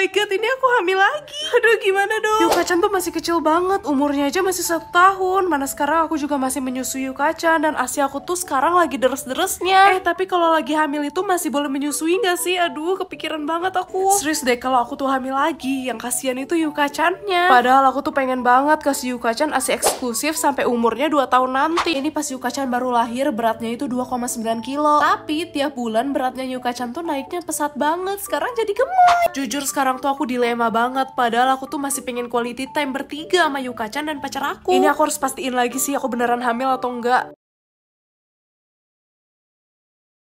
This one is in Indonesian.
my god, ini aku hamil lagi. Aduh, gimana dong? yukacan tuh masih kecil banget, umurnya aja masih satu tahun. Mana sekarang aku juga masih menyusui yukacan dan asi aku tuh sekarang lagi deres-deresnya. Eh, tapi kalau lagi hamil itu masih boleh menyusui nggak sih? Aduh, kepikiran banget aku. Serius deh, kalau aku tuh hamil lagi, yang kasihan itu yukacannya. Padahal aku tuh pengen banget kasih yukacan asi eksklusif sampai umurnya 2 tahun nanti. Ini pas yukacan baru lahir, beratnya itu 2,9 kilo. Tapi tiap bulan beratnya yukacan tuh naiknya pesat banget. Sekarang jadi gemuk. Jujur sekarang sekarang tuh aku dilema banget padahal aku tuh masih pengen quality time bertiga sama Yuka Chan dan pacar aku ini aku harus pastiin lagi sih aku beneran hamil atau enggak